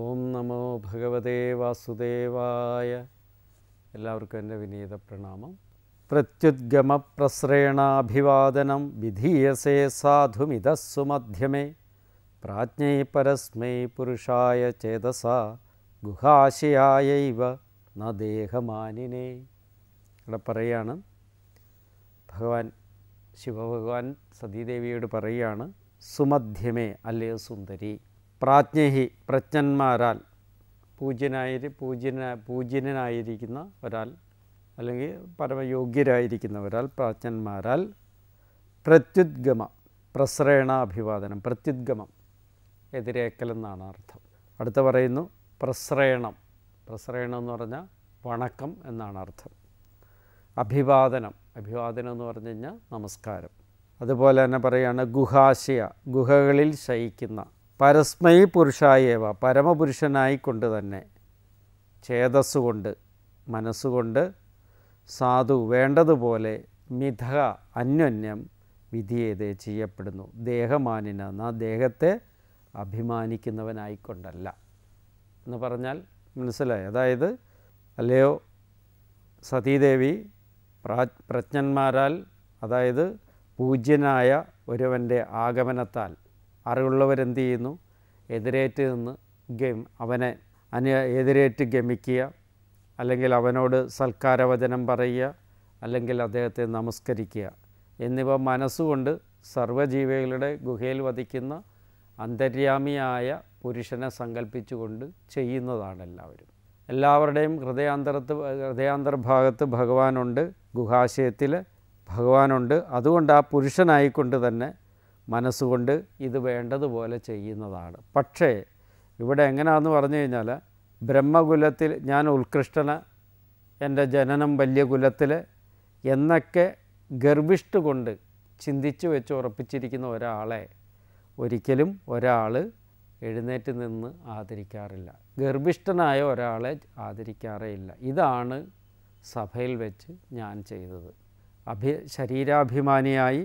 ഓം നമോ ഭഗവതേ വാസുദേവായ എല്ലാവർക്കും എൻ്റെ വിനീത പ്രണാമം പ്രത്യുദ്ഗമപ്രസ്രേണാഭിവാദനം വിധീയസേ സാധുമിതസ്സു മധ്യമേ പ്രാജ്ഞൈ പരസ്മൈ പുരുഷായ ചേതസ ഗുഹാശയായവ ന ദേഹമാനിനെ ഇവിടെ പറയുകയാണ് ഭഗവാൻ ശിവഭഗവാൻ സതീദേവിയോട് പറയുകയാണ് സുമധ്യമേ അല്ലയോ സുന്ദരി പ്രാജ്ഞഹി പ്രജ്ഞന്മാരാൽ പൂജ്യനായി പൂജ്യന പൂജ്യനായിരിക്കുന്ന ഒരാൾ അല്ലെങ്കിൽ പരമയോഗ്യരായിരിക്കുന്ന ഒരാൾ പ്രാജ്ഞന്മാരാൽ പ്രത്യുദ്ഗമ പ്രസ്രേണാഭിവാദനം പ്രത്യുദ്ഗമം എതിരേക്കലെന്നാണ് അർത്ഥം അടുത്ത പറയുന്നു പ്രസ്രേണം പ്രസ്രേണം എന്ന് പറഞ്ഞാൽ വണക്കം എന്നാണ് അർത്ഥം അഭിവാദനം അഭിവാദനം എന്ന് പറഞ്ഞു കഴിഞ്ഞാൽ നമസ്കാരം അതുപോലെ തന്നെ പറയുകയാണ് ഗുഹാശയ ഗുഹകളിൽ ശയിക്കുന്ന പരസ്മൈ പുരുഷായേവ പരമപുരുഷനായിക്കൊണ്ട് തന്നെ ഛേതസ്സുകൊണ്ട് മനസ്സുകൊണ്ട് സാധു വേണ്ടതുപോലെ മിഥ അന്യോന്യം വിധിയേത് ചെയ്യപ്പെടുന്നു ദേഹമാനിന എന്നാ ദേഹത്തെ അഭിമാനിക്കുന്നവനായിക്കൊണ്ടല്ല എന്ന് പറഞ്ഞാൽ മനസ്സിലായി അതായത് അല്ലയോ സതീദേവി പ്രജ്ഞന്മാരാൽ അതായത് പൂജ്യനായ ഒരുവൻ്റെ ആഗമനത്താൽ അറിവുള്ളവരെന്ത് ചെയ്യുന്നു എതിരേറ്റ് നിന്ന് ഗം അവനെ അന്യ എതിരേറ്റ് ഗമിക്കുക അല്ലെങ്കിൽ അവനോട് സൽക്കാരവചനം പറയുക അല്ലെങ്കിൽ അദ്ദേഹത്തെ നമസ്കരിക്കുക എന്നിവ മനസ്സുകൊണ്ട് സർവ്വജീവികളുടെ ഗുഹയിൽ വധിക്കുന്ന അന്തര്യാമിയായ പുരുഷനെ സങ്കല്പിച്ചുകൊണ്ട് ചെയ്യുന്നതാണ് എല്ലാവരും എല്ലാവരുടെയും ഹൃദയാന്തരത്ത് ഹൃദയാന്തർഭാഗത്ത് ഭഗവാനുണ്ട് ഗുഹാശയത്തിൽ ഭഗവാനുണ്ട് അതുകൊണ്ട് ആ പുരുഷനായിക്കൊണ്ട് തന്നെ മനസ്സുകൊണ്ട് ഇത് വേണ്ടതുപോലെ ചെയ്യുന്നതാണ് പക്ഷേ ഇവിടെ എങ്ങനെയാണെന്ന് പറഞ്ഞു കഴിഞ്ഞാൽ ബ്രഹ്മകുലത്തിൽ ഞാൻ ഉത്കൃഷ്ടന് എൻ്റെ ജനനം വലിയ കുലത്തിൽ എന്നൊക്കെ ഗർഭിഷ്ട് കൊണ്ട് ചിന്തിച്ചു വെച്ച് ഉറപ്പിച്ചിരിക്കുന്ന ഒരാളെ ഒരിക്കലും ഒരാൾ എഴുന്നേറ്റ് നിന്ന് ആദരിക്കാറില്ല ഗർഭിഷ്ടനായ ഒരാളെ ആദരിക്കാറേ ഇല്ല ഇതാണ് സഭയിൽ വെച്ച് ഞാൻ ചെയ്തത് അഭി ശരീരാഭിമാനിയായി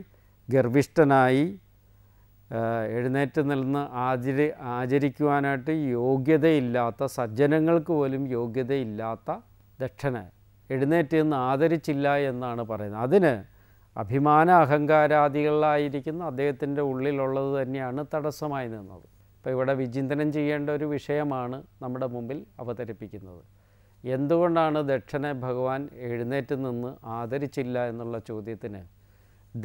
ഗർഭിഷ്ടനായി എഴുന്നേറ്റ് നിന്ന് ആചരി ആചരിക്കുവാനായിട്ട് യോഗ്യതയില്ലാത്ത സജ്ജനങ്ങൾക്ക് പോലും യോഗ്യതയില്ലാത്ത ദക്ഷനെ എഴുന്നേറ്റ് നിന്ന് ആദരിച്ചില്ല എന്നാണ് പറയുന്നത് അതിന് അഭിമാന അഹങ്കാരാദികളായിരിക്കുന്ന അദ്ദേഹത്തിൻ്റെ ഉള്ളിലുള്ളത് തന്നെയാണ് തടസ്സമായി നിന്നത് ഇപ്പോൾ ഇവിടെ വിചിന്തനം ചെയ്യേണ്ട ഒരു വിഷയമാണ് നമ്മുടെ മുമ്പിൽ അവതരിപ്പിക്കുന്നത് എന്തുകൊണ്ടാണ് ദക്ഷനെ ഭഗവാൻ എഴുന്നേറ്റ് നിന്ന് ആദരിച്ചില്ല എന്നുള്ള ചോദ്യത്തിന്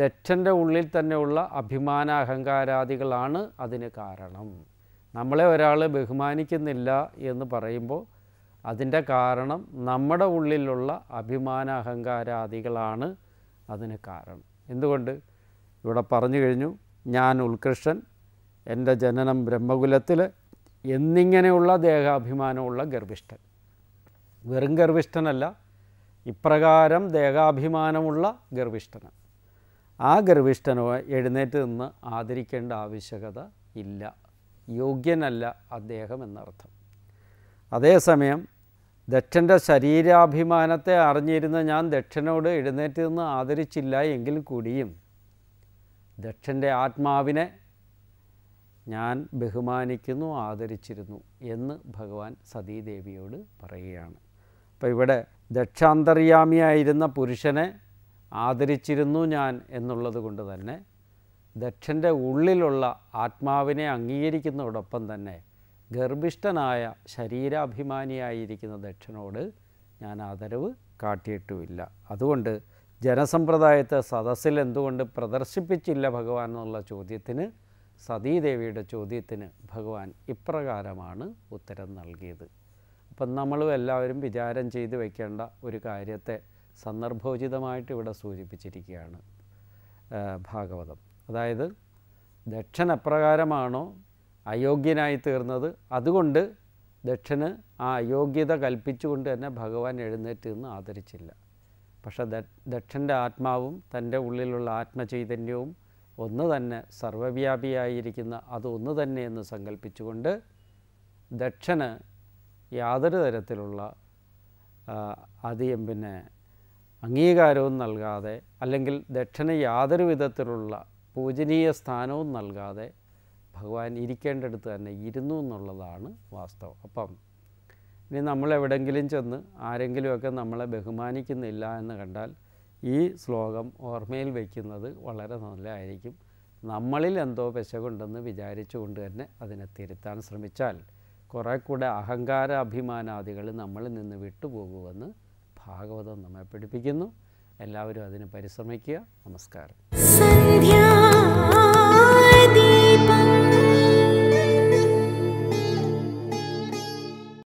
ദക്ഷൻ്റെ ഉള്ളിൽ തന്നെയുള്ള അഭിമാന അഹങ്കാരാദികളാണ് അതിന് കാരണം നമ്മളെ ഒരാൾ ബഹുമാനിക്കുന്നില്ല എന്ന് പറയുമ്പോൾ അതിൻ്റെ കാരണം നമ്മുടെ ഉള്ളിലുള്ള അഭിമാന അഹങ്കാരാദികളാണ് അതിന് കാരണം എന്തുകൊണ്ട് ഇവിടെ പറഞ്ഞു കഴിഞ്ഞു ഞാൻ ഉത്കൃഷ്ടൻ എൻ്റെ ജനനം ബ്രഹ്മകുലത്തിൽ എന്നിങ്ങനെയുള്ള ദേഹാഭിമാനമുള്ള ഗർഭിഷ്ഠൻ വെറും ഗർഭിഷ്ഠനല്ല ഇപ്രകാരം ദേഹാഭിമാനമുള്ള ഗർഭിഷ്ഠനാണ് ആ ഗർഭിഷ്ഠനോ എഴുന്നേറ്റ് നിന്ന് ആദരിക്കേണ്ട ആവശ്യകത ഇല്ല യോഗ്യനല്ല അദ്ദേഹം എന്നർത്ഥം അതേസമയം ദക്ഷൻ്റെ ശരീരാഭിമാനത്തെ അറിഞ്ഞിരുന്ന ഞാൻ ദക്ഷനോട് എഴുന്നേറ്റ് നിന്ന് ആദരിച്ചില്ല എങ്കിൽ കൂടിയും ദക്ഷൻ്റെ ആത്മാവിനെ ഞാൻ ബഹുമാനിക്കുന്നു ആദരിച്ചിരുന്നു എന്ന് ഭഗവാൻ സതീദേവിയോട് പറയുകയാണ് അപ്പോൾ ഇവിടെ ദക്ഷാന്തര്യാമിയായിരുന്ന പുരുഷനെ ആദരിച്ചിരുന്നു ഞാൻ എന്നുള്ളത് കൊണ്ട് തന്നെ ദക്ഷൻ്റെ ഉള്ളിലുള്ള ആത്മാവിനെ അംഗീകരിക്കുന്നതോടൊപ്പം തന്നെ ഗർഭിഷ്ഠനായ ശരീരാഭിമാനിയായിരിക്കുന്ന ദക്ഷനോട് ഞാൻ ആദരവ് കാട്ടിയിട്ടുമില്ല അതുകൊണ്ട് ജനസമ്പ്രദായത്തെ സദസ്സിൽ എന്തുകൊണ്ട് പ്രദർശിപ്പിച്ചില്ല ഭഗവാൻ എന്നുള്ള ചോദ്യത്തിന് സതീദേവിയുടെ ചോദ്യത്തിന് ഭഗവാൻ ഇപ്രകാരമാണ് ഉത്തരം നൽകിയത് അപ്പം നമ്മളും എല്ലാവരും വിചാരം ചെയ്തു വയ്ക്കേണ്ട ഒരു കാര്യത്തെ സന്ദർഭോചിതമായിട്ട് ഇവിടെ സൂചിപ്പിച്ചിരിക്കുകയാണ് ഭാഗവതം അതായത് ദക്ഷൻ എപ്രകാരമാണോ അയോഗ്യനായി തീർന്നത് അതുകൊണ്ട് ദക്ഷന് ആ അയോഗ്യത കൽപ്പിച്ചുകൊണ്ട് തന്നെ ഭഗവാൻ എഴുന്നേറ്റ് നിന്ന് ആദരിച്ചില്ല പക്ഷേ ദക്ഷൻ്റെ ആത്മാവും തൻ്റെ ഉള്ളിലുള്ള ആത്മചൈതന്യവും ഒന്ന് തന്നെ സർവവ്യാപിയായിരിക്കുന്ന അത് തന്നെയെന്ന് എന്ന് സങ്കല്പിച്ചുകൊണ്ട് ദക്ഷന് യാതൊരു തരത്തിലുള്ള അധികം പിന്നെ അംഗീകാരവും നൽകാതെ അല്ലെങ്കിൽ ദക്ഷിണ യാതൊരു വിധത്തിലുള്ള പൂജനീയ സ്ഥാനവും നൽകാതെ ഭഗവാൻ ഇരിക്കേണ്ടടുത്ത് തന്നെ ഇരുന്നു എന്നുള്ളതാണ് വാസ്തവം അപ്പം ഇനി നമ്മൾ എവിടെങ്കിലും ചെന്ന് ആരെങ്കിലുമൊക്കെ നമ്മളെ ബഹുമാനിക്കുന്നില്ല എന്ന് കണ്ടാൽ ഈ ശ്ലോകം ഓർമ്മയിൽ വയ്ക്കുന്നത് വളരെ നല്ലതായിരിക്കും നമ്മളിൽ എന്തോ പെശകുണ്ടെന്ന് വിചാരിച്ചുകൊണ്ട് തന്നെ അതിനെ തിരുത്താൻ ശ്രമിച്ചാൽ കുറേ കൂടെ അഹങ്കാര അഭിമാനാദികൾ നമ്മളിൽ നിന്ന് വിട്ടുപോകുമെന്ന് ഭാഗവതം നമ്മെ പഠിപ്പിക്കുന്നു എല്ലാവരും അതിന് പരിശ്രമിക്കുക നമസ്കാരം